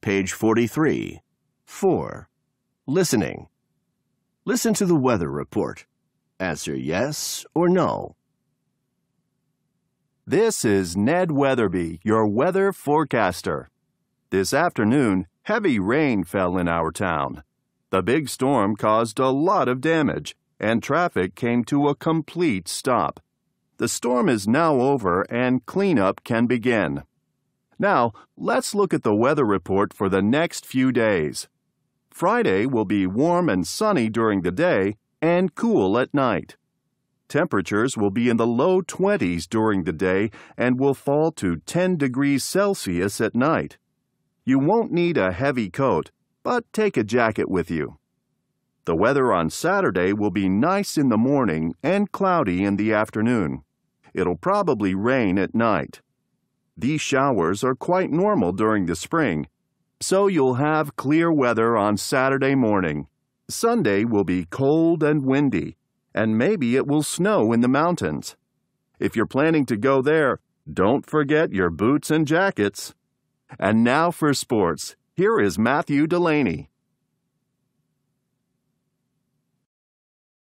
page 43. 4. Listening. Listen to the weather report. Answer yes or no. This is Ned Weatherby, your weather forecaster. This afternoon, heavy rain fell in our town. The big storm caused a lot of damage, and traffic came to a complete stop. The storm is now over and cleanup can begin. Now, let's look at the weather report for the next few days. Friday will be warm and sunny during the day and cool at night. Temperatures will be in the low 20s during the day and will fall to 10 degrees Celsius at night. You won't need a heavy coat, but take a jacket with you. The weather on Saturday will be nice in the morning and cloudy in the afternoon. It'll probably rain at night. These showers are quite normal during the spring, so you'll have clear weather on Saturday morning. Sunday will be cold and windy, and maybe it will snow in the mountains. If you're planning to go there, don't forget your boots and jackets. And now for sports. Here is Matthew Delaney.